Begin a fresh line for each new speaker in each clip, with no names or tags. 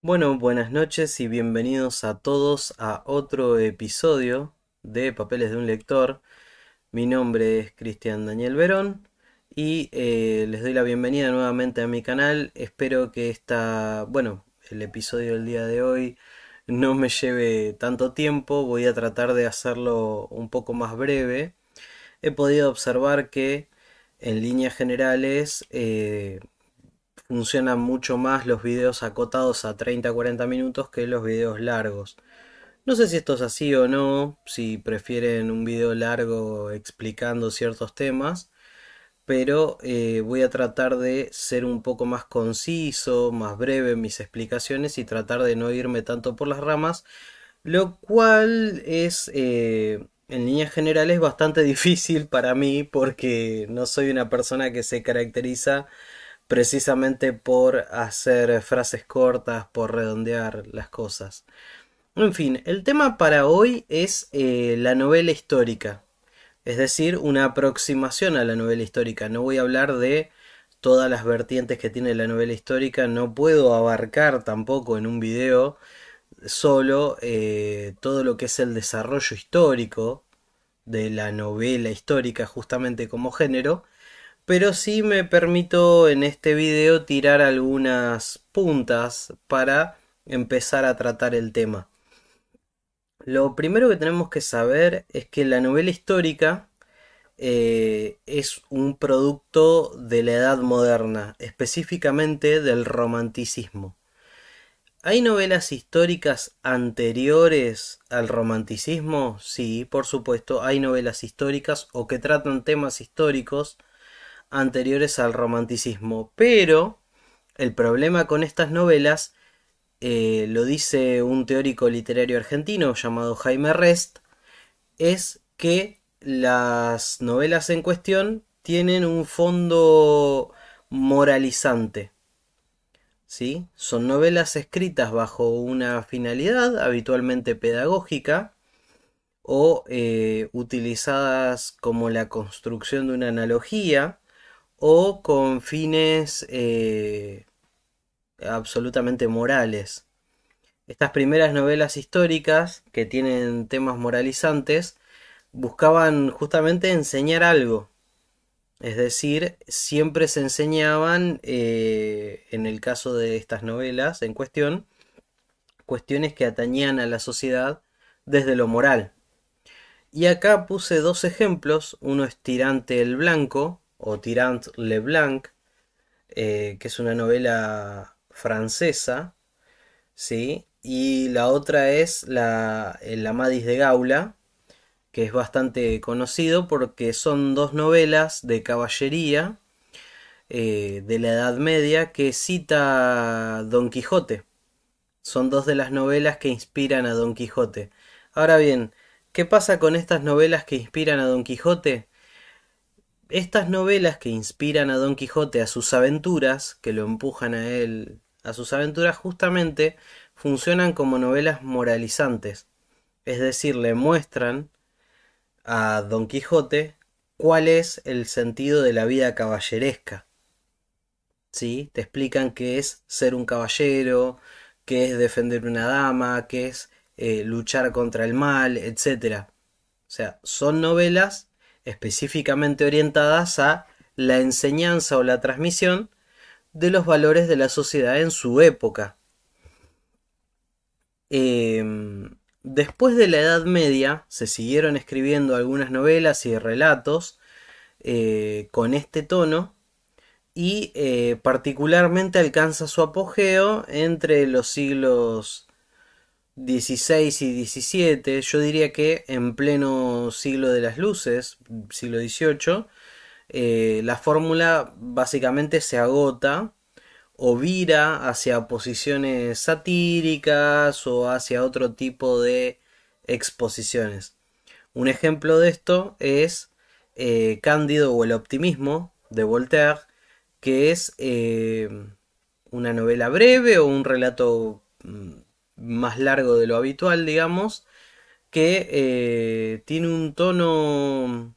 Bueno, buenas noches y bienvenidos a todos a otro episodio de Papeles de un Lector. Mi nombre es Cristian Daniel Verón y eh, les doy la bienvenida nuevamente a mi canal. Espero que esta, bueno, el episodio del día de hoy no me lleve tanto tiempo. Voy a tratar de hacerlo un poco más breve. He podido observar que en líneas generales eh, funcionan mucho más los videos acotados a 30-40 minutos que los videos largos. No sé si esto es así o no, si prefieren un video largo explicando ciertos temas, pero eh, voy a tratar de ser un poco más conciso, más breve en mis explicaciones y tratar de no irme tanto por las ramas, lo cual es eh, en líneas generales bastante difícil para mí porque no soy una persona que se caracteriza precisamente por hacer eh, frases cortas, por redondear las cosas. En fin, el tema para hoy es eh, la novela histórica, es decir, una aproximación a la novela histórica. No voy a hablar de todas las vertientes que tiene la novela histórica, no puedo abarcar tampoco en un video solo eh, todo lo que es el desarrollo histórico de la novela histórica justamente como género, pero sí me permito en este video tirar algunas puntas para empezar a tratar el tema. Lo primero que tenemos que saber es que la novela histórica eh, es un producto de la edad moderna, específicamente del romanticismo. ¿Hay novelas históricas anteriores al romanticismo? Sí, por supuesto, hay novelas históricas o que tratan temas históricos, anteriores al romanticismo, pero el problema con estas novelas eh, lo dice un teórico literario argentino llamado Jaime Rest, es que las novelas en cuestión tienen un fondo moralizante. ¿sí? Son novelas escritas bajo una finalidad habitualmente pedagógica o eh, utilizadas como la construcción de una analogía o con fines eh, absolutamente morales. Estas primeras novelas históricas, que tienen temas moralizantes, buscaban justamente enseñar algo. Es decir, siempre se enseñaban, eh, en el caso de estas novelas en cuestión, cuestiones que atañían a la sociedad desde lo moral. Y acá puse dos ejemplos, uno es Tirante el Blanco, o Tirant le Blanc, eh, que es una novela francesa, ¿sí? Y la otra es la, El Amadis de Gaula, que es bastante conocido porque son dos novelas de caballería eh, de la Edad Media que cita Don Quijote. Son dos de las novelas que inspiran a Don Quijote. Ahora bien, ¿qué pasa con estas novelas que inspiran a Don Quijote? estas novelas que inspiran a Don Quijote a sus aventuras, que lo empujan a él a sus aventuras, justamente funcionan como novelas moralizantes. Es decir, le muestran a Don Quijote cuál es el sentido de la vida caballeresca. ¿Sí? Te explican qué es ser un caballero, qué es defender una dama, qué es eh, luchar contra el mal, etc. O sea, son novelas específicamente orientadas a la enseñanza o la transmisión de los valores de la sociedad en su época. Em, después de la Edad Media se siguieron escribiendo algunas novelas y relatos eh, con este tono y eh, particularmente alcanza su apogeo entre los siglos 16 y 17, yo diría que en pleno siglo de las luces, siglo XVIII, eh, la fórmula básicamente se agota o vira hacia posiciones satíricas o hacia otro tipo de exposiciones. Un ejemplo de esto es eh, Cándido o el optimismo de Voltaire, que es eh, una novela breve o un relato mm, más largo de lo habitual, digamos, que eh, tiene un tono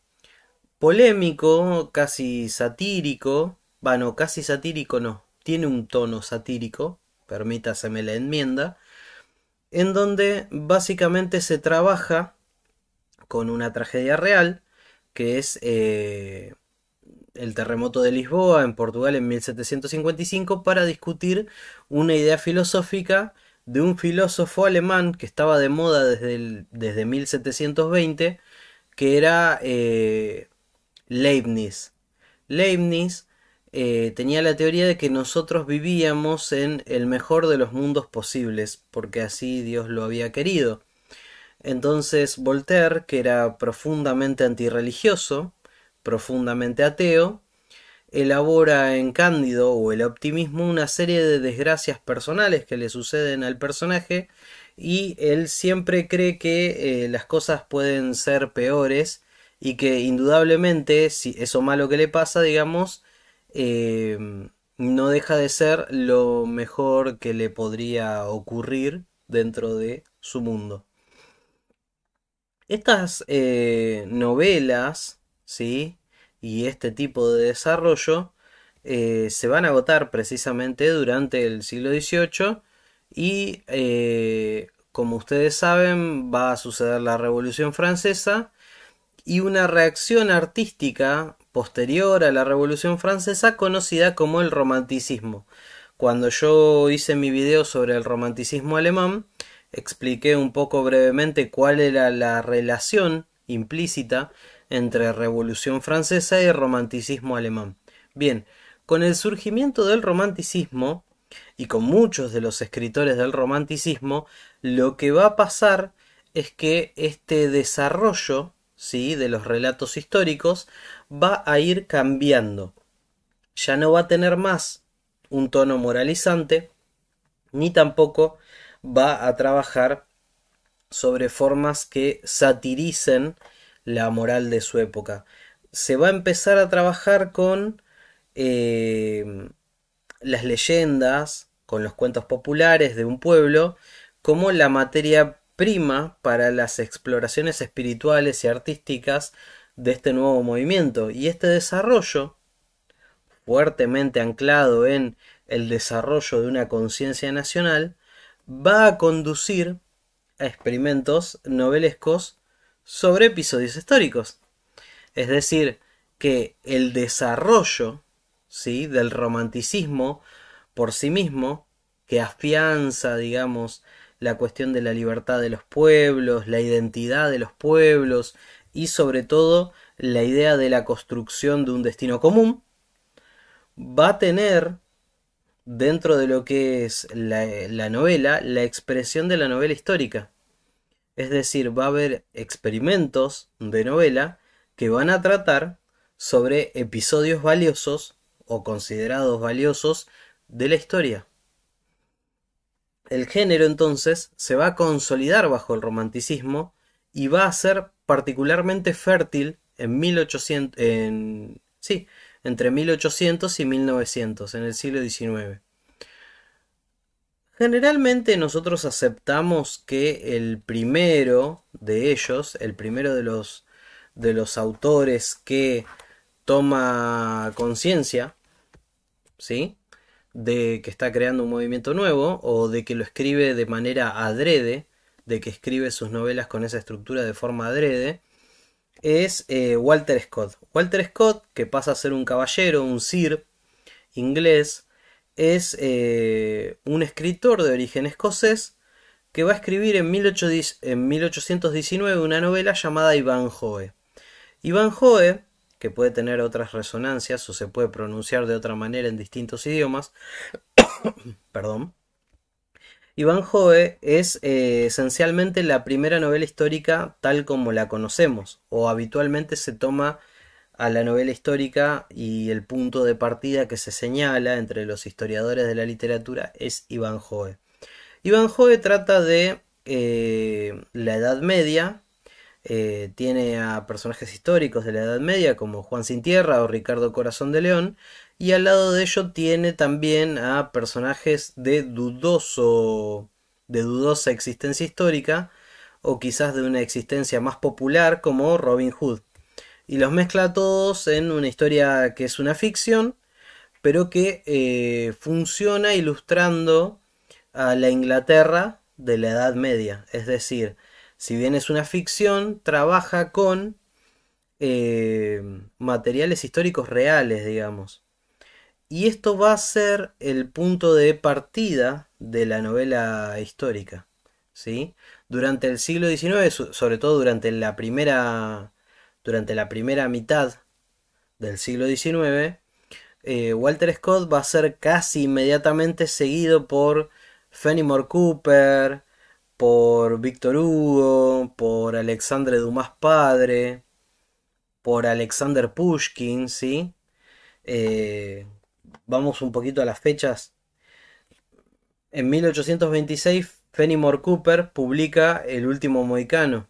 polémico, casi satírico, bueno, casi satírico no, tiene un tono satírico, permítaseme la enmienda, en donde básicamente se trabaja con una tragedia real, que es eh, el terremoto de Lisboa en Portugal en 1755, para discutir una idea filosófica de un filósofo alemán que estaba de moda desde, desde 1720, que era eh, Leibniz. Leibniz eh, tenía la teoría de que nosotros vivíamos en el mejor de los mundos posibles, porque así Dios lo había querido. Entonces Voltaire, que era profundamente antirreligioso, profundamente ateo, elabora en Cándido o el optimismo una serie de desgracias personales que le suceden al personaje y él siempre cree que eh, las cosas pueden ser peores y que indudablemente si eso malo que le pasa, digamos, em, no deja de ser lo mejor que le podría ocurrir dentro de su mundo. Estas eh, novelas, ¿sí? y este tipo de desarrollo eh, se van a agotar precisamente durante el siglo XVIII y eh, como ustedes saben va a suceder la Revolución Francesa y una reacción artística posterior a la Revolución Francesa conocida como el romanticismo. Cuando yo hice mi video sobre el romanticismo alemán, expliqué un poco brevemente cuál era la relación implícita entre Revolución Francesa y Romanticismo alemán. Bien, con el surgimiento del Romanticismo, y con muchos de los escritores del Romanticismo, lo que va a pasar es que este desarrollo ¿sí? de los relatos históricos va a ir cambiando. Ya no va a tener más un tono moralizante, ni tampoco va a trabajar sobre formas que satiricen la moral de su época. Se va a empezar a trabajar con eh, las leyendas, con los cuentos populares de un pueblo, como la materia prima para las exploraciones espirituales y artísticas de este nuevo movimiento. Y este desarrollo, fuertemente anclado en el desarrollo de una conciencia nacional, va a conducir experimentos novelescos sobre episodios históricos. Es decir, que el desarrollo ¿sí? del romanticismo por sí mismo, que afianza, digamos, la cuestión de la libertad de los pueblos, la identidad de los pueblos y sobre todo la idea de la construcción de un destino común, va a tener dentro de lo que es la, novela, la expresión de la novela histórica. Es decir, va a haber experimentos de novela que van a tratar sobre episodios valiosos o considerados valiosos de la historia. El género entonces se va a consolidar bajo el romanticismo y va a ser particularmente fértil en 1800 en sí, entre 1800 y 1900, en el siglo XIX. Generalmente nosotros aceptamos que el primero de ellos, el primero de los, de los autores que toma conciencia, ¿sí? de que está creando un movimiento nuevo o de que lo escribe de manera adrede, de que escribe sus novelas con esa estructura de forma adrede, es eh, Walter Scott. Walter Scott, que pasa a ser un caballero, un sir inglés, es eh, un escritor de origen escocés que va a escribir en, en 1819 una novela llamada Ivanhoe. Ivanhoe, que puede tener otras resonancias o se puede pronunciar de otra manera en distintos idiomas, perdón, Iván Joe es eh, esencialmente la primera novela histórica tal como la conocemos, o habitualmente se toma a la novela histórica y el punto de partida que se señala entre los historiadores de la literatura es Iván Joe. Iván Joe trata de eh, la Edad Media, eh, tiene a personajes históricos de la Edad Media como Juan Sin Tierra o Ricardo Corazón de León y al lado de ello tiene también a personajes de dudoso. de dudosa existencia histórica. o quizás de una existencia más popular como Robin Hood. Y los mezcla todos en una historia que es una ficción. pero que eh, funciona ilustrando a la Inglaterra de la Edad Media. Es decir, si bien es una ficción, trabaja con eh, materiales históricos reales, digamos. Y esto va a ser el punto de partida de la novela histórica. ¿sí? Durante el siglo XIX, sobre todo durante la primera, durante la primera mitad del siglo XIX, eh, Walter Scott va a ser casi inmediatamente seguido por Fenimore Cooper, por Víctor Hugo, por Alexandre Dumas padre, por Alexander Pushkin, ¿sí? Eh, vamos un poquito a las fechas. En 1826, Fenimore Cooper publica El último Moicano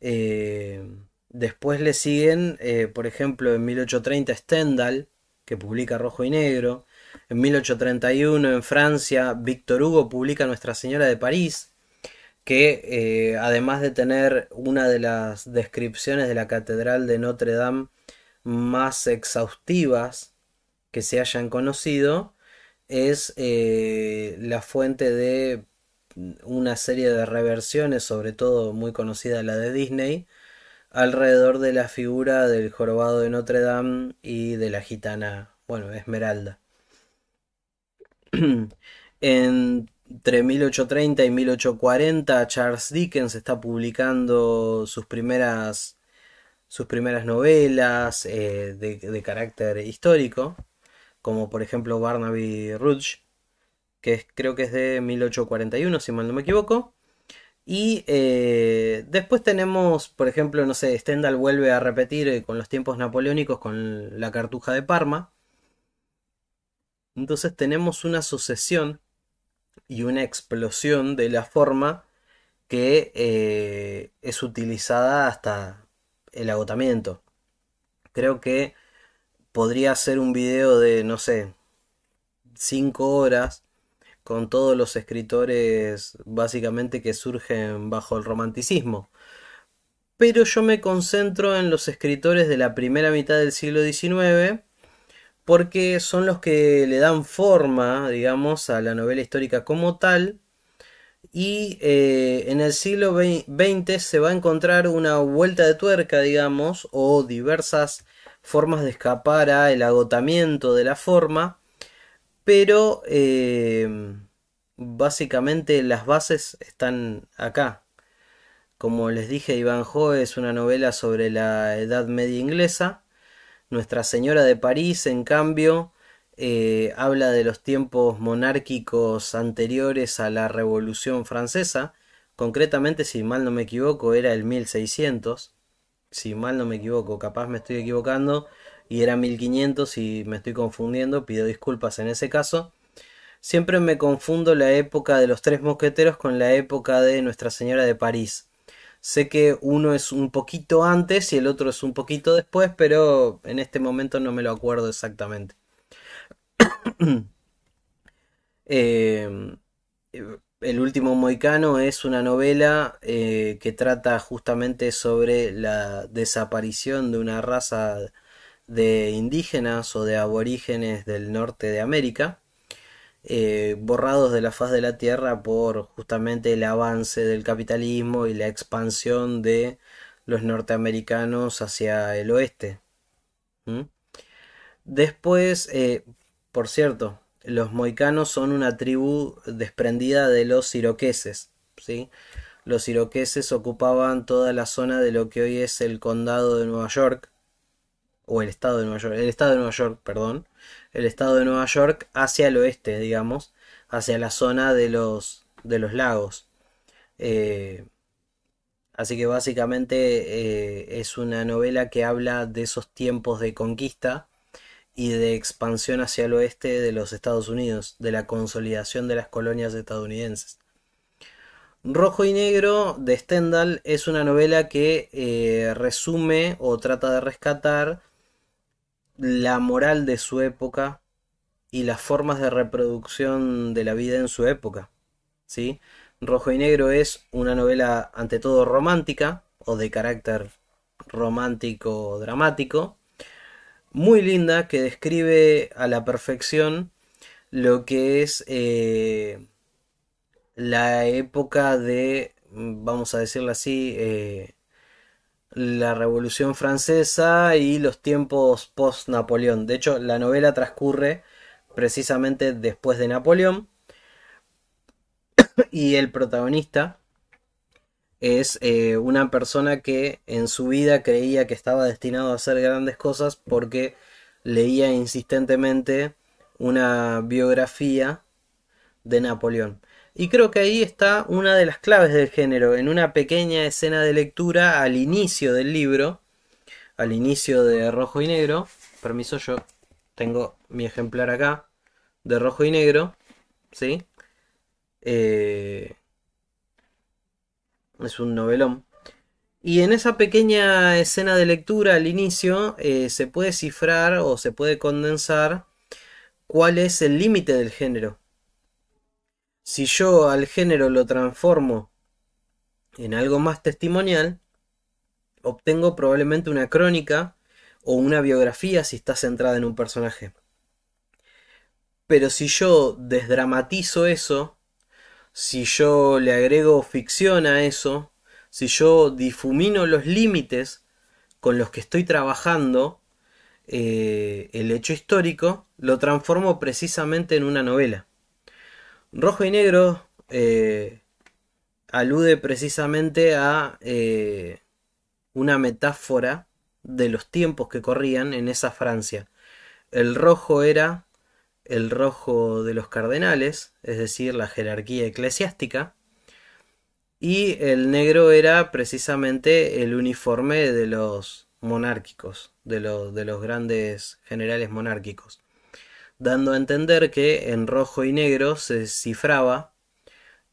eh, después le siguen, eh, por ejemplo, en 1830 Stendhal, que publica Rojo y Negro. En 1831 en Francia, Víctor Hugo publica Nuestra Señora de París, que eh, además de tener una de las descripciones de la Catedral de Notre Dame más exhaustivas que se hayan conocido es eh, la fuente de una serie de reversiones, sobre todo muy conocida la de Disney, alrededor de la figura del jorobado de Notre Dame y de la gitana, bueno, Esmeralda. Entre 1830 y 1840 Charles Dickens está publicando sus primeras, sus primeras novelas eh, de carácter histórico como por ejemplo Barnaby Rudge, que creo que es de 1841, si mal no me equivoco. Y eh, después tenemos, por ejemplo, no sé, Stendhal vuelve a repetir eh, con los tiempos napoleónicos con la cartuja de Parma. Entonces tenemos una sucesión y una explosión de la forma que eh, es utilizada hasta el agotamiento. Creo que podría hacer un video de, no sé, 5 horas con todos los escritores básicamente que surgen bajo el romanticismo. Pero yo me concentro en los escritores de la primera mitad del siglo XIX porque son los que le dan forma, digamos, a la novela histórica como tal. Y eh, en el siglo XX se va a encontrar una vuelta de tuerca, digamos, o diversas formas de escapar a el agotamiento de la forma, pero eh, básicamente las bases están acá. Como les dije, Iván es una novela sobre la Edad Media inglesa. Nuestra Señora de París, en cambio, eh, habla de los tiempos monárquicos anteriores a la Revolución Francesa. Concretamente, si mal no me equivoco, era el 1600 si mal no me equivoco, capaz me estoy equivocando, y era 1500 y me estoy confundiendo, pido disculpas en ese caso. Siempre me confundo la época de los tres mosqueteros con la época de Nuestra Señora de París. Sé que uno es un poquito antes y el otro es un poquito después, pero en este momento no me lo acuerdo exactamente. eh, eh el último moicano es una novela eh, que trata justamente sobre la desaparición de una raza de indígenas o de aborígenes del norte de América, eh, borrados de la faz de la tierra por justamente el avance del capitalismo y la expansión de los norteamericanos hacia el oeste. Después, eh, por cierto, los moicanos son una tribu desprendida de los siroqueses, ¿sí? Los siroqueses ocupaban toda la zona de lo que hoy es el condado de Nueva York, o el estado de Nueva York, el estado de Nueva York, perdón, el estado de Nueva York hacia el oeste, digamos, hacia la zona de los, de los lagos. Eh, así que básicamente eh, es una novela que habla de esos tiempos de conquista y de expansión hacia el oeste de los Estados Unidos, de la consolidación de las colonias estadounidenses. Rojo y Negro de Stendhal es una novela que eh, resume o trata de rescatar la moral de su época y las formas de reproducción de la vida en su época. ¿sí? Rojo y Negro es una novela ante todo romántica o de carácter romántico dramático muy linda que describe a la perfección lo que es eh, la época de, vamos a decirlo así, eh, la Revolución Francesa y los tiempos post-Napoleón. De hecho, la novela transcurre precisamente después de Napoleón y el protagonista es eh, una persona que en su vida creía que estaba destinado a hacer grandes cosas porque leía insistentemente una biografía de Napoleón. Y creo que ahí está una de las claves del género, en una pequeña escena de lectura al inicio del libro, al inicio de Rojo y Negro, permiso yo tengo mi ejemplar acá, de Rojo y Negro, ¿sí? Eh, es un novelón. Y en esa pequeña escena de lectura al inicio eh, se puede cifrar o se puede condensar cuál es el límite del género. Si yo al género lo transformo en algo más testimonial, obtengo probablemente una crónica o una biografía si está centrada en un personaje. Pero si yo desdramatizo eso si yo le agrego ficción a eso, si yo difumino los límites con los que estoy trabajando eh, el hecho histórico, lo transformo precisamente en una novela. Rojo y negro eh, alude precisamente a eh, una metáfora de los tiempos que corrían en esa Francia. El rojo era el rojo de los cardenales, es decir, la jerarquía eclesiástica, y el negro era precisamente el uniforme de los monárquicos, de, los grandes generales monárquicos, dando a entender que en rojo y negro se cifraba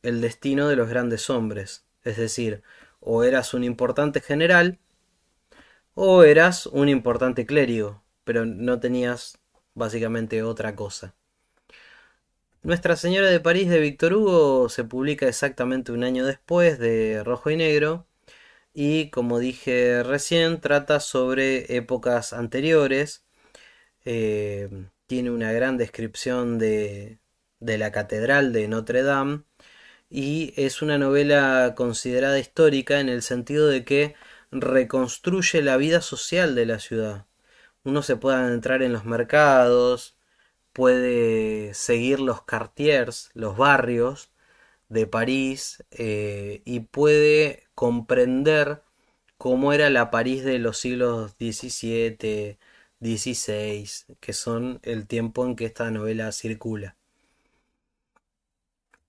el destino de los grandes hombres, es decir, o eras un importante general, o eras un importante clérigo, pero no tenías básicamente otra cosa. Nuestra Señora de París de Víctor Hugo se publica exactamente un año después de Rojo y Negro y como dije recién trata sobre épocas anteriores. Eh, tiene una gran descripción de, de la Catedral de Notre Dame y es una novela considerada histórica en el sentido de que reconstruye la vida social de la ciudad uno se pueda entrar en los mercados, puede seguir los cartiers, los barrios de París eh, y puede comprender cómo era la París de los siglos XVII, XVI, que son el tiempo en que esta novela circula.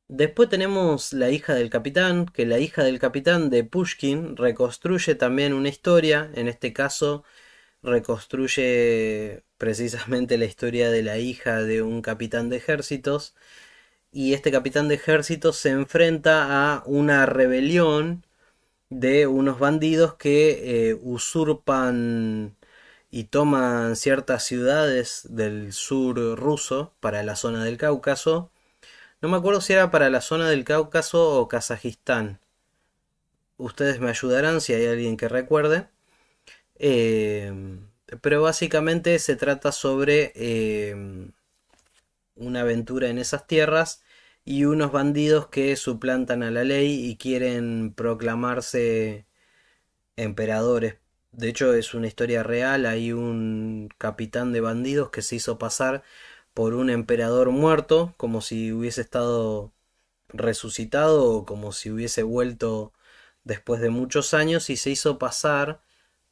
Después tenemos La hija del capitán, que la hija del capitán de Pushkin reconstruye también una historia, en este caso reconstruye precisamente la historia de la hija de un capitán de ejércitos y este capitán de ejércitos se enfrenta a una rebelión de unos bandidos que eh, usurpan y toman ciertas ciudades del sur ruso para la zona del Cáucaso. No me acuerdo si era para la zona del Cáucaso o Kazajistán. Ustedes me ayudarán si hay alguien que recuerde. Em, pero básicamente se trata sobre em, una aventura en esas tierras y unos bandidos que suplantan a la ley y quieren proclamarse emperadores. De hecho es una historia real, hay un capitán de bandidos que se hizo pasar por un emperador muerto, como si hubiese estado resucitado o como si hubiese vuelto después de muchos años y se hizo pasar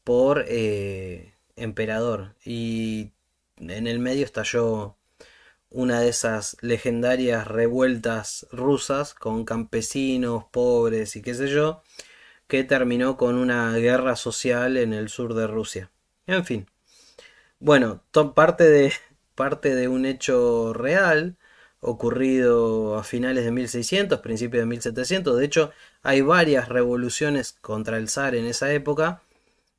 por eh, emperador. Y en el medio estalló una de esas legendarias revueltas rusas con campesinos, pobres y qué sé yo, que terminó con una guerra social en el sur de Rusia. En fin. Bueno, parte de, parte de un hecho real ocurrido a finales de 1600, principios de 1700. De hecho, hay varias revoluciones contra el zar en esa época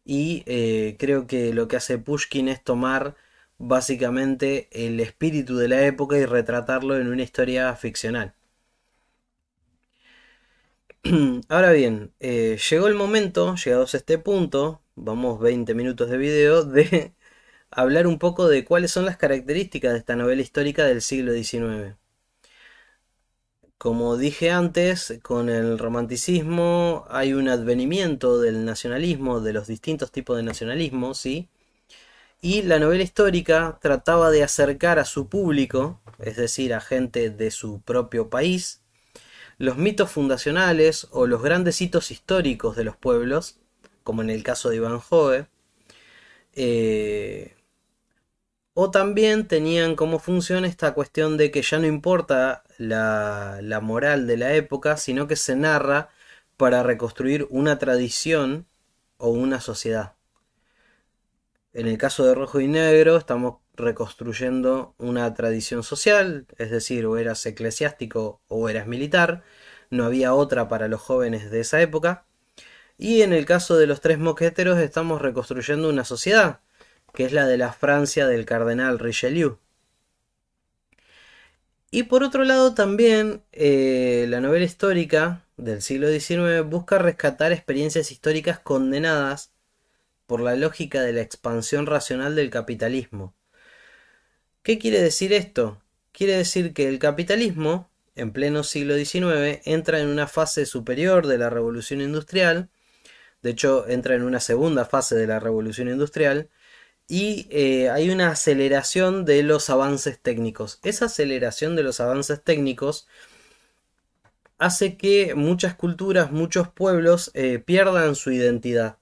y eh, creo que lo que hace Pushkin es tomar básicamente el espíritu de la época y retratarlo en una historia ficcional. Ahora bien, eh, llegó el momento, llegados a este punto, vamos 20 minutos de video, de hablar un poco de cuáles son las características de esta novela histórica del siglo XIX. Como dije antes, con el romanticismo hay un advenimiento del nacionalismo, de los distintos tipos de nacionalismo, ¿sí? Y la novela histórica trataba de acercar a su público, es decir, a gente de su propio país, los mitos fundacionales o los grandes hitos históricos de los pueblos, como en el caso de Iván Jove, eh, o también tenían como función esta cuestión de que ya no importa la, moral de la época, sino que se narra para reconstruir una tradición o una sociedad. En el caso de Rojo y Negro estamos reconstruyendo una tradición social, es decir, o eras eclesiástico o eras militar, no había otra para los jóvenes de esa época. Y en el caso de los tres Moqueteros estamos reconstruyendo una sociedad, que es la de la Francia del cardenal Richelieu. Y por otro lado también eh, la novela histórica del siglo XIX busca rescatar experiencias históricas condenadas por la lógica de la expansión racional del capitalismo. ¿Qué quiere decir esto? Quiere decir que el capitalismo, en pleno siglo XIX, entra en una fase superior de la revolución industrial, de hecho entra en una segunda fase de la revolución industrial, y eh, hay una aceleración de los avances técnicos. Esa aceleración de los avances técnicos hace que muchas culturas, muchos pueblos eh, pierdan su identidad.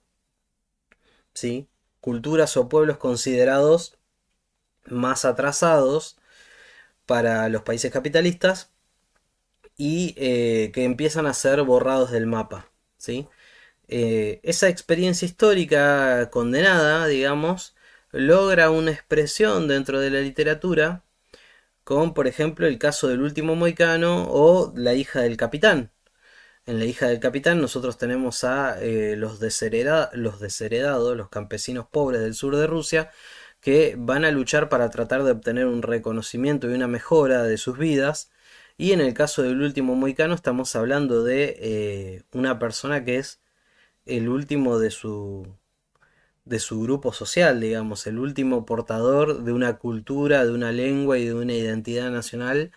¿Sí? Culturas o pueblos considerados más atrasados para los países capitalistas y eh, que empiezan a ser borrados del mapa. ¿sí? esa experiencia histórica condenada, digamos, logra una expresión dentro de la literatura, con por ejemplo el caso del último moicano o la hija del capitán. En la hija del capitán nosotros tenemos a eh, los, los desheredados, los campesinos pobres del sur de Rusia, que van a luchar para tratar de obtener un reconocimiento y una mejora de sus vidas. Y en el caso del último moicano estamos hablando de eh, una persona que es el último de su de su grupo social, digamos, el último portador de una cultura, de una lengua y de una identidad nacional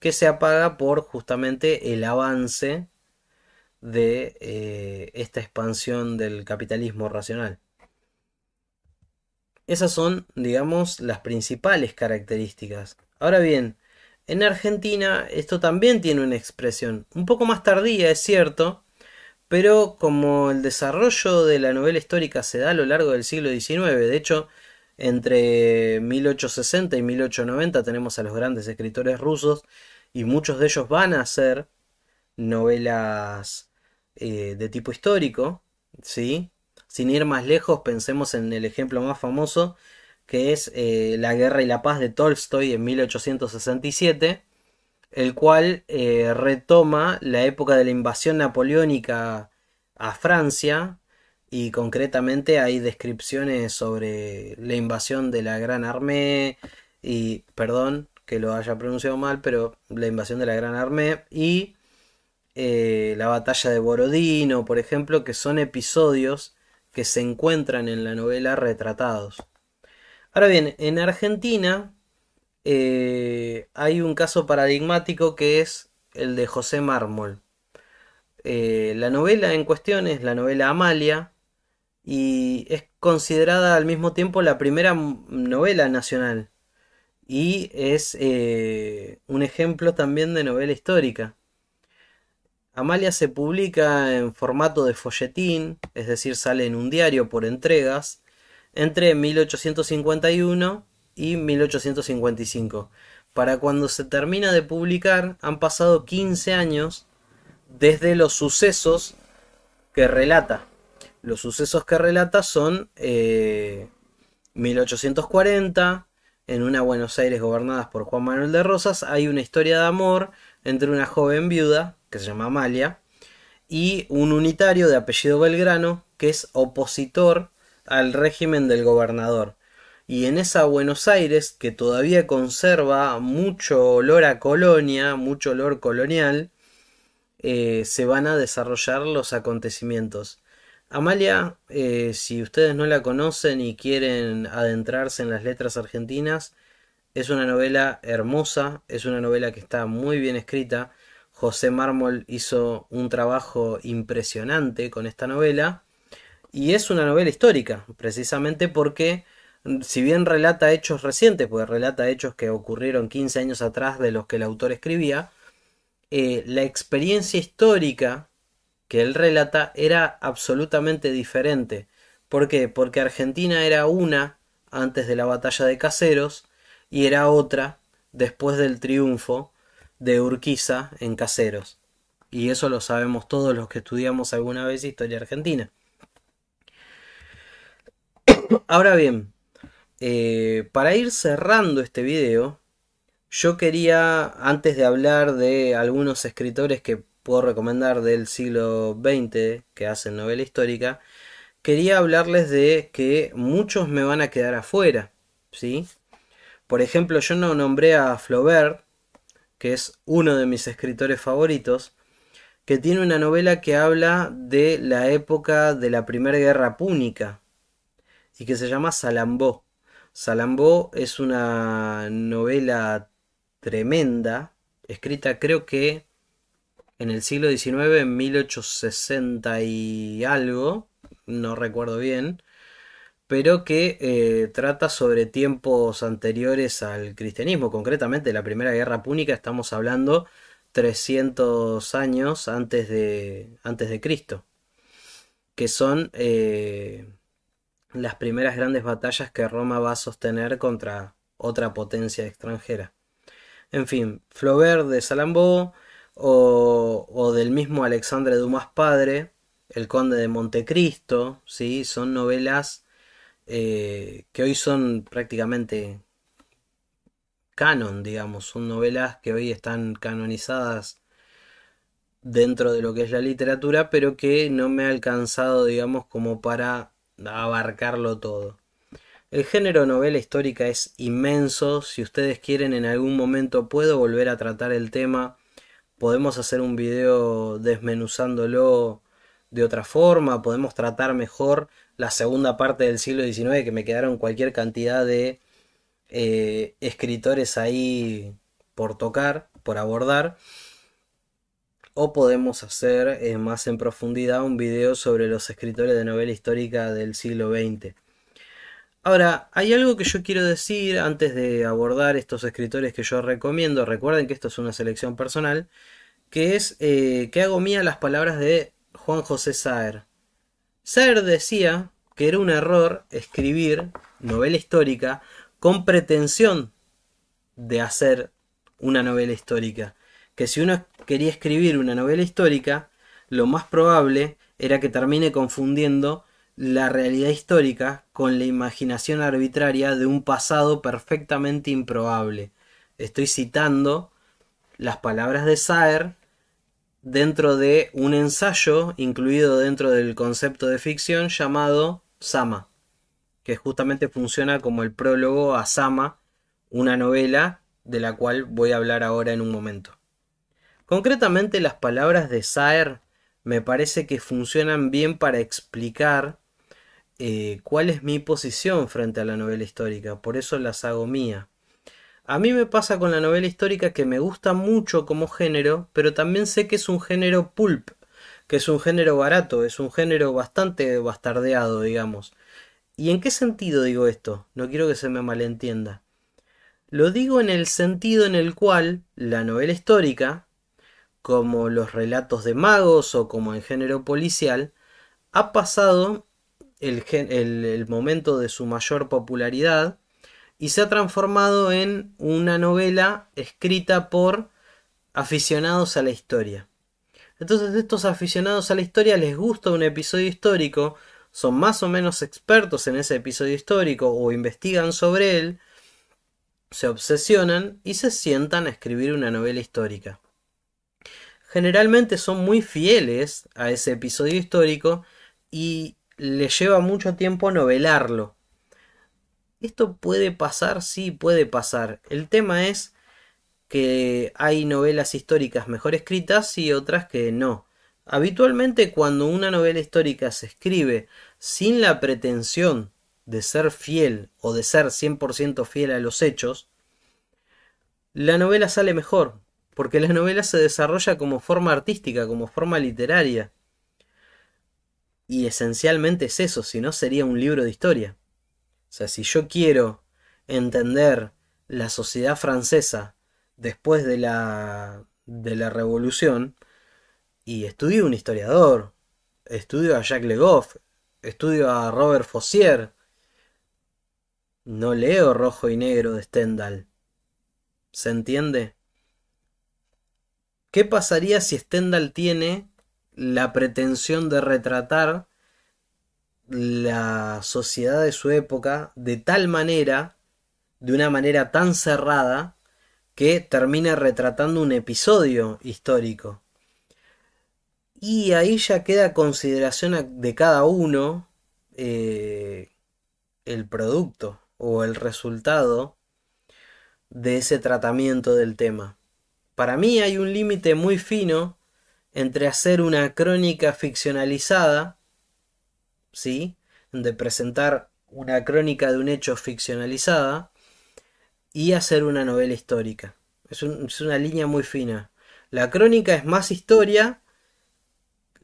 que se apaga por justamente el avance de eh, esta expansión del capitalismo racional. Esas son, digamos, las principales características. Ahora bien, en Argentina esto también tiene una expresión, un poco más tardía, es cierto, pero como el desarrollo de la novela histórica se da a lo largo del siglo XIX, de hecho, entre 1860 y 1890 tenemos a los grandes escritores rusos y muchos de ellos van a hacer novelas eh, de tipo histórico, ¿sí? Sin ir más lejos, pensemos en el ejemplo más famoso, que es eh, La Guerra y la Paz de Tolstoy en 1867, el cual eh, retoma la época de la invasión napoleónica a Francia y concretamente hay descripciones sobre la invasión de la Gran Armée y, perdón que lo haya pronunciado mal, pero la invasión de la Gran Armée y eh, la batalla de Borodino, por ejemplo, que son episodios que se encuentran en la novela retratados. Ahora bien, en Argentina eh, hay un caso paradigmático que es el de José Mármol. Eh, la novela en cuestión es la novela Amalia y es considerada al mismo tiempo la primera novela nacional y es eh, un ejemplo también de novela histórica. Amalia se publica en formato de folletín, es decir, sale en un diario por entregas, entre 1851 y 1855. Para cuando se termina de publicar han pasado 15 años desde los sucesos que relata. Los sucesos que relata son 1840, eh, en una Buenos Aires gobernada por Juan Manuel de Rosas, hay una historia de amor entre una joven viuda, que se llama Amalia, y un unitario de apellido Belgrano, que es opositor al régimen del gobernador y en esa Buenos Aires que todavía conserva mucho olor a colonia, mucho olor colonial, eh, se van a desarrollar los acontecimientos. Amalia, eh, si ustedes no la conocen y quieren adentrarse en las letras argentinas, es una novela hermosa, es una novela que está muy bien escrita. José Mármol hizo un trabajo impresionante con esta novela y es una novela histórica, precisamente porque si bien relata hechos recientes, pues relata hechos que ocurrieron 15 años atrás de los que el autor escribía, eh, la experiencia histórica que él relata era absolutamente diferente. ¿Por qué? Porque Argentina era una antes de la batalla de Caseros y era otra después del triunfo de Urquiza en Caseros. Y eso lo sabemos todos los que estudiamos alguna vez historia argentina. Ahora bien, eh, para ir cerrando este video, yo quería, antes de hablar de algunos escritores que puedo recomendar del siglo XX que hacen novela histórica, quería hablarles de que muchos me van a quedar afuera, ¿sí? Por ejemplo, yo no nombré a Flaubert, que es uno de mis escritores favoritos, que tiene una novela que habla de la época de la Primera Guerra Púnica y que se llama Salambó. Salambó es una novela tremenda, escrita creo que en el siglo XIX, en 1860 y algo, no recuerdo bien, pero que eh, trata sobre tiempos anteriores al cristianismo, concretamente la Primera Guerra Púnica, estamos hablando 300 años antes de, antes de Cristo, que son... Eh, las primeras grandes batallas que Roma va a sostener contra otra potencia extranjera. En fin, Flaubert de Salambó o, del mismo Alexandre Dumas padre, El Conde de Montecristo, ¿sí? son novelas eh, que hoy son prácticamente canon, digamos, son novelas que hoy están canonizadas dentro de lo que es la literatura, pero que no me ha alcanzado, digamos, como para abarcarlo todo. El género novela histórica es inmenso, si ustedes quieren en algún momento puedo volver a tratar el tema, podemos hacer un video desmenuzándolo de otra forma, podemos tratar mejor la segunda parte del siglo XIX, que me quedaron cualquier cantidad de eh, escritores ahí por tocar, por abordar o podemos hacer eh, más en profundidad un video sobre los escritores de novela histórica del siglo XX. Ahora, hay algo que yo quiero decir antes de abordar estos escritores que yo recomiendo, recuerden que esto es una selección personal, que es eh, que hago mía las palabras de Juan José Saer. Saer decía que era un error escribir novela histórica con pretensión de hacer una novela histórica que si uno quería escribir una novela histórica, lo más probable era que termine confundiendo la realidad histórica con la imaginación arbitraria de un pasado perfectamente improbable. Estoy citando las palabras de Saer dentro de un ensayo incluido dentro del concepto de ficción llamado Sama, que justamente funciona como el prólogo a Sama, una novela de la cual voy a hablar ahora en un momento. Concretamente las palabras de Saer me parece que funcionan bien para explicar eh, cuál es mi posición frente a la novela histórica, por eso las hago mía. A mí me pasa con la novela histórica que me gusta mucho como género, pero también sé que es un género pulp, que es un género barato, es un género bastante bastardeado, digamos. ¿Y en qué sentido digo esto? No quiero que se me malentienda. Lo digo en el sentido en el cual la novela histórica, como los relatos de magos o como el género policial, ha pasado el, el momento de su mayor popularidad y se ha transformado en una novela escrita por aficionados a la historia. Entonces estos aficionados a la historia les gusta un episodio histórico, son más o menos expertos en ese episodio histórico o investigan sobre él, se obsesionan y se sientan a escribir una novela histórica generalmente son muy fieles a ese episodio histórico y les lleva mucho tiempo novelarlo. Esto puede pasar, sí puede pasar. El tema es que hay novelas históricas mejor escritas y otras que no. Habitualmente cuando una novela histórica se escribe sin la pretensión de ser fiel o de ser 100% fiel a los hechos, la novela sale mejor, porque la novela se desarrolla como forma artística, como forma literaria. Y esencialmente es eso, si no sería un libro de historia. O sea, si yo quiero entender la sociedad francesa después de la, de la revolución, y estudio un historiador, estudio a Jacques Le Goff, estudio a Robert Fossier, no leo rojo y negro de Stendhal. ¿Se entiende? ¿Qué pasaría si Stendhal tiene la pretensión de retratar la sociedad de su época de tal manera, de una manera tan cerrada, que termina retratando un episodio histórico? Y ahí ya queda consideración de cada uno eh, el producto o el resultado de ese tratamiento del tema. Para mí hay un límite muy fino entre hacer una crónica ficcionalizada, ¿sí? De presentar una crónica de un hecho ficcionalizada y hacer una novela histórica. Es, es una línea muy fina. La crónica es más historia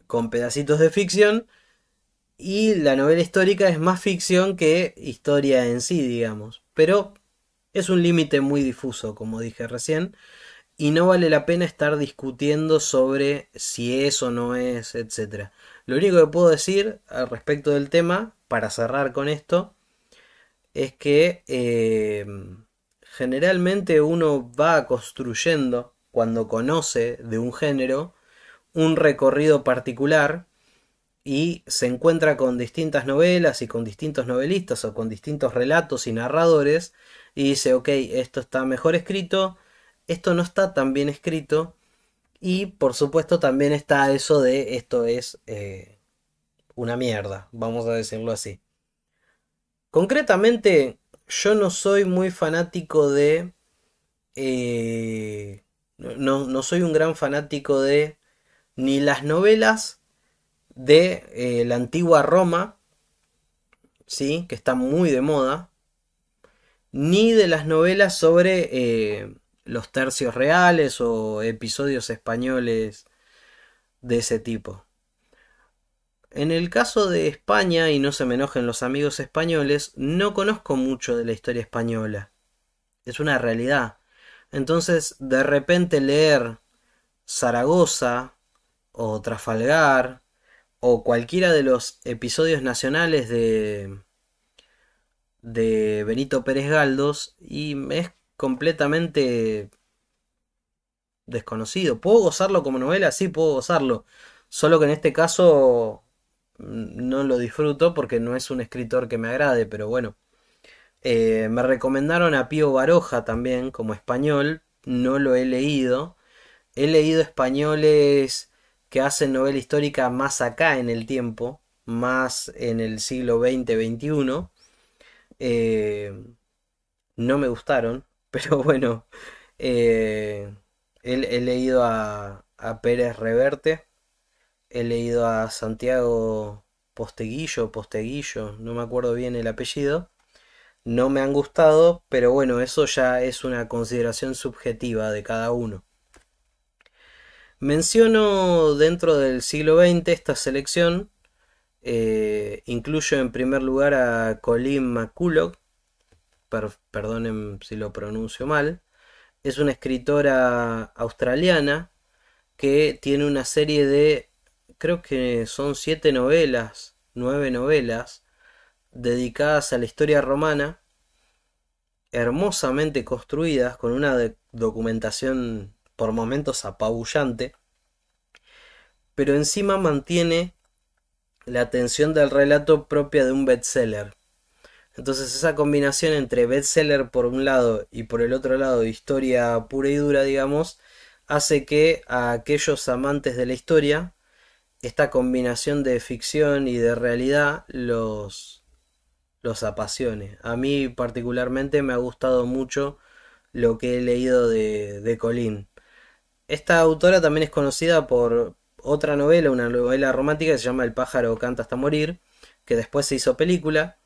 con pedacitos de ficción y la novela histórica es más ficción que historia en sí, digamos. Pero es un límite muy difuso, como dije recién y no vale la pena estar discutiendo sobre si es o no es, etc. Lo único que puedo decir al respecto del tema, para cerrar con esto, es que eh, generalmente uno va construyendo, cuando conoce de un género, un recorrido particular y se encuentra con distintas novelas y con distintos novelistas o con distintos relatos y narradores y dice, ok, esto está mejor escrito, esto no está tan bien escrito y por supuesto también está eso de esto es eh, una mierda, vamos a decirlo así. Concretamente, yo no soy muy fanático de... Eh, no, soy un gran fanático de ni las novelas de eh, la antigua Roma, ¿sí? que está muy de moda, ni de las novelas sobre los tercios reales o episodios españoles de ese tipo. En el caso de España, y no se me enojen los amigos españoles, no conozco mucho de la historia española. Es una realidad. Entonces, de repente leer Zaragoza o Trafalgar o cualquiera de los episodios nacionales de de Benito Pérez Galdos... y es completamente desconocido. ¿Puedo gozarlo como novela? Sí, puedo gozarlo. Solo que en este caso mm, no lo disfruto porque no es un escritor que me agrade, pero bueno. Eh, me recomendaron a Pío Baroja también como español, no lo he leído. He leído españoles que hacen novela histórica más acá en el tiempo, más en el siglo XX-XXI. Eh, no me gustaron, pero bueno, eh, he, leído a, Pérez Reverte, he leído a Santiago Posteguillo, Posteguillo, no me acuerdo bien el apellido. No me han gustado, pero bueno, eso ya es una consideración subjetiva de cada uno. Menciono dentro del siglo XX esta selección. Eh, incluyo en primer lugar a Colin McCulloch, perdonen si lo pronuncio mal, es una escritora australiana que tiene una serie de, creo que son siete novelas, nueve novelas, dedicadas a la historia romana, hermosamente construidas, con una documentación por momentos apabullante, pero encima mantiene la atención del relato propia de un bestseller. Entonces esa combinación entre bestseller por un lado y por el otro lado historia pura y dura, digamos, hace que a aquellos amantes de la historia, esta combinación de ficción y de realidad los, los apasione. A mí particularmente me ha gustado mucho lo que he leído de, de Colín. Esta autora también es conocida por otra novela, una novela romántica que se llama El pájaro canta hasta morir, que después se hizo película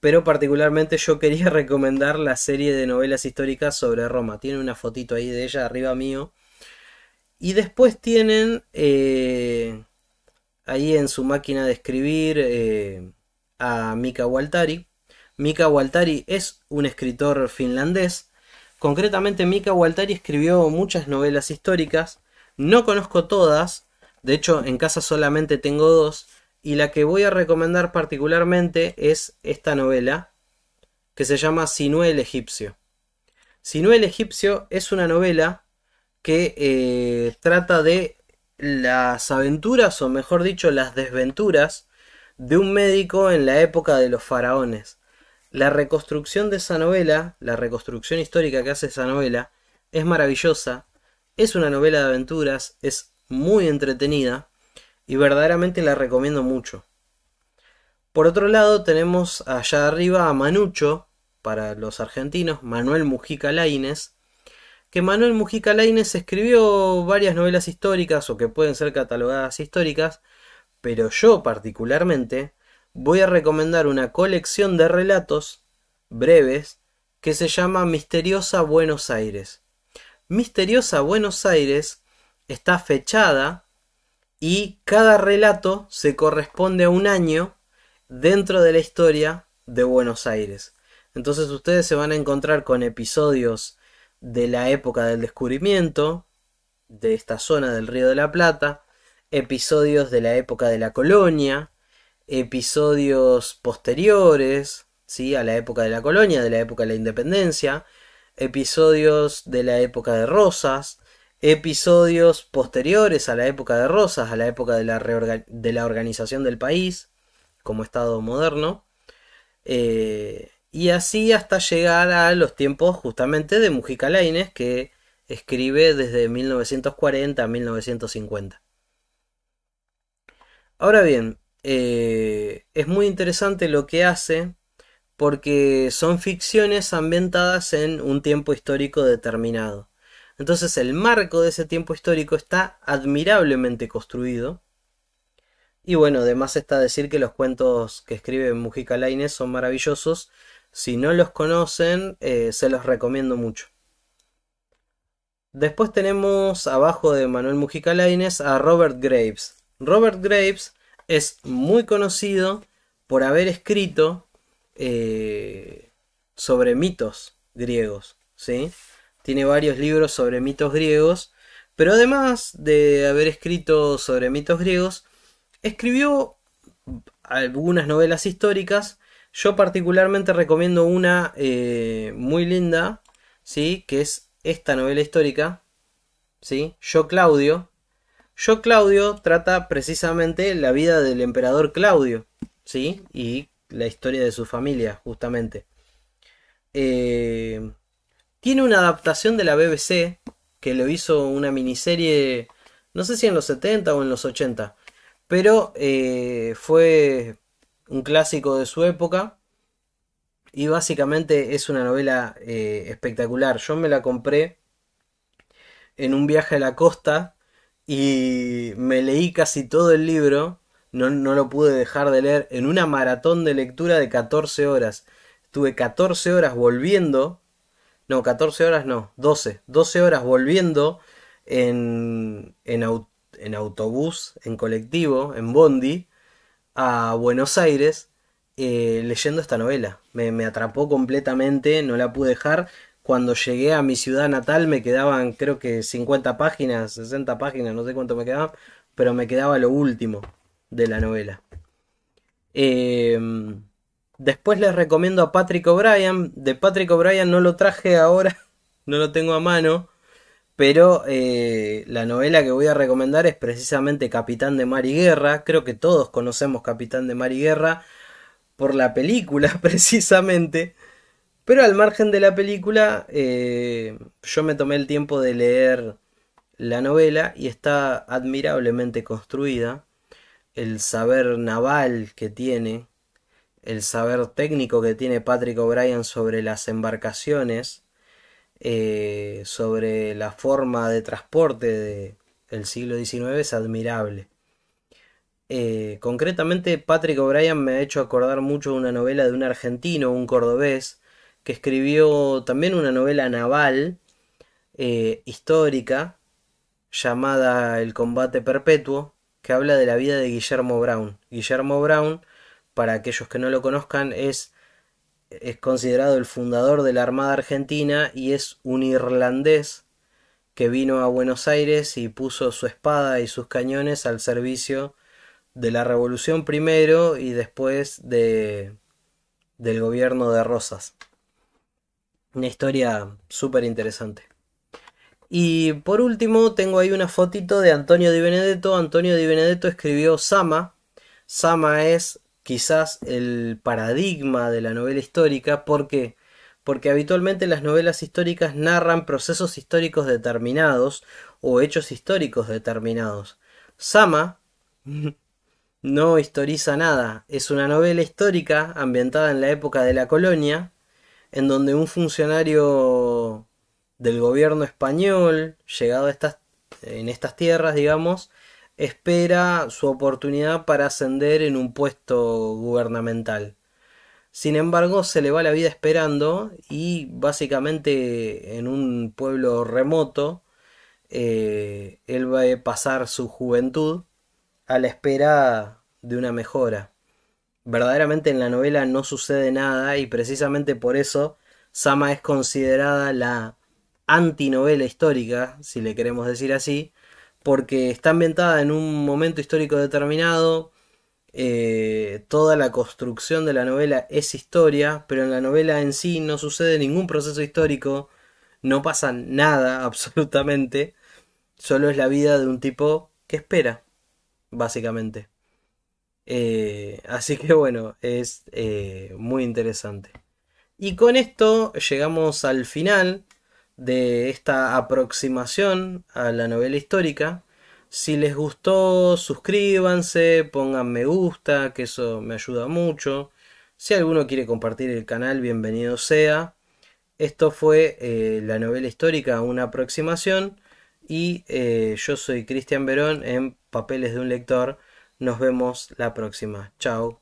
pero particularmente yo quería recomendar la serie de novelas históricas sobre Roma. Tiene una fotito ahí de ella arriba mío. Y después tienen eh, ahí en su máquina de escribir eh, a Mika Waltari. Mika Waltari es un escritor finlandés. Concretamente, Mika Waltari escribió muchas novelas históricas. No conozco todas. De hecho, en casa solamente tengo dos y la que voy a recomendar particularmente es esta novela que se llama Sinué el egipcio. Sinué el egipcio es una novela que eh, trata de las aventuras, o mejor dicho, las desventuras de un médico en la época de los faraones. La reconstrucción de esa novela, la reconstrucción histórica que hace esa novela, es maravillosa, es una novela de aventuras, es muy entretenida y verdaderamente la recomiendo mucho. Por otro lado tenemos allá arriba a Manucho, para los argentinos, Manuel Mujica Laines, que Manuel Mujica Laines escribió varias novelas históricas o que pueden ser catalogadas históricas, pero yo particularmente voy a recomendar una colección de relatos breves que se llama Misteriosa Buenos Aires. Misteriosa Buenos Aires está fechada y cada relato se corresponde a un año dentro de la historia de Buenos Aires. Entonces ustedes se van a encontrar con episodios de la época del descubrimiento, de esta zona del Río de la Plata, episodios de la época de la colonia, episodios posteriores, ¿sí? a la época de la colonia, de la época de la independencia, episodios de la época de Rosas, episodios posteriores a la época de Rosas, a la época de la, de organización del país como Estado moderno, eh, y así hasta llegar a los tiempos justamente de Mujica Laines, que escribe desde 1940 a 1950. Ahora bien, eh, es muy interesante lo que hace porque son ficciones ambientadas en un tiempo histórico determinado. Entonces el marco de ese tiempo histórico está admirablemente construido. Y bueno, además está decir que los cuentos que escribe Mujica Lainez son maravillosos. Si no los conocen, eh, se los recomiendo mucho. Después tenemos abajo de Manuel Mujica Lainez a Robert Graves. Robert Graves es muy conocido por haber escrito eh, sobre mitos griegos, ¿sí? Tiene varios libros sobre mitos griegos, pero además de haber escrito sobre mitos griegos, escribió algunas novelas históricas. Yo particularmente recomiendo una eh, muy linda, ¿sí? que es esta novela histórica, ¿sí? Yo Claudio. Yo Claudio trata precisamente la vida del emperador Claudio, ¿sí? Y la historia de su familia, justamente. Eh, tiene una adaptación de la BBC que lo hizo una miniserie, no sé si en los 70 o en los 80, pero eh, fue un clásico de su época y básicamente es una novela eh, espectacular. Yo me la compré en un viaje a la costa y me leí casi todo el libro, no, no lo pude dejar de leer, en una maratón de lectura de 14 horas. Estuve 14 horas volviendo no, 14 horas no, 12. 12 horas volviendo en, en, autobús, en colectivo, en bondi, a Buenos Aires, eh, leyendo esta novela. Me, me atrapó completamente, no la pude dejar cuando llegué a mi ciudad natal me quedaban creo que 50 páginas, 60 páginas, no sé cuánto me quedaban, pero me quedaba lo último de la novela. Eh, Después les recomiendo a Patrick O'Brien. De Patrick O'Brien no lo traje ahora, no lo tengo a mano. Pero eh, la novela que voy a recomendar es precisamente Capitán de Mar y Guerra. Creo que todos conocemos Capitán de Mar y Guerra por la película, precisamente. Pero al margen de la película, eh, yo me tomé el tiempo de leer la novela y está admirablemente construida. El saber naval que tiene, el saber técnico que tiene Patrick O'Brien sobre las embarcaciones, eh, sobre la forma de transporte del siglo XIX es admirable. Eh, concretamente, Patrick O'Brien me ha hecho acordar mucho una novela de un argentino, un cordobés, que escribió también una novela naval eh, histórica llamada El combate perpetuo, que habla de la vida de Guillermo Brown. Guillermo Brown para aquellos que no lo conozcan, es, es considerado el fundador de la Armada Argentina y es un irlandés que vino a Buenos Aires y puso su espada y sus cañones al servicio de la revolución primero y después de, del gobierno de Rosas. Una historia súper interesante. Y por último tengo ahí una fotito de Antonio Di Benedetto. Antonio Di Benedetto escribió Sama. Sama es quizás el paradigma de la novela histórica. ¿Por qué? Porque habitualmente las novelas históricas narran procesos históricos determinados o hechos históricos determinados. Sama no historiza nada, es una novela histórica ambientada en la época de la colonia, en donde un funcionario del gobierno español, llegado a estas, en estas tierras, digamos, espera su oportunidad para ascender en un puesto gubernamental. Sin embargo, se le va la vida esperando y básicamente en un pueblo remoto, eh, él va a pasar su juventud a la espera de una mejora. Verdaderamente en la novela no sucede nada y precisamente por eso Sama es considerada la antinovela histórica, si le queremos decir así, porque está ambientada en un momento histórico determinado. Eh, toda la construcción de la novela es historia, pero en la novela en sí no sucede ningún proceso histórico, no pasa nada absolutamente, solo es la vida de un tipo que espera, básicamente. Eh, así que bueno, es eh, muy interesante. Y con esto llegamos al final de esta aproximación a la novela histórica. Si les gustó, suscríbanse, pongan me gusta, que eso me ayuda mucho. Si alguno quiere compartir el canal, bienvenido sea. Esto fue eh, la novela histórica, una aproximación. Y eh, yo soy Cristian Verón en Papeles de un Lector. Nos vemos la próxima. Chao.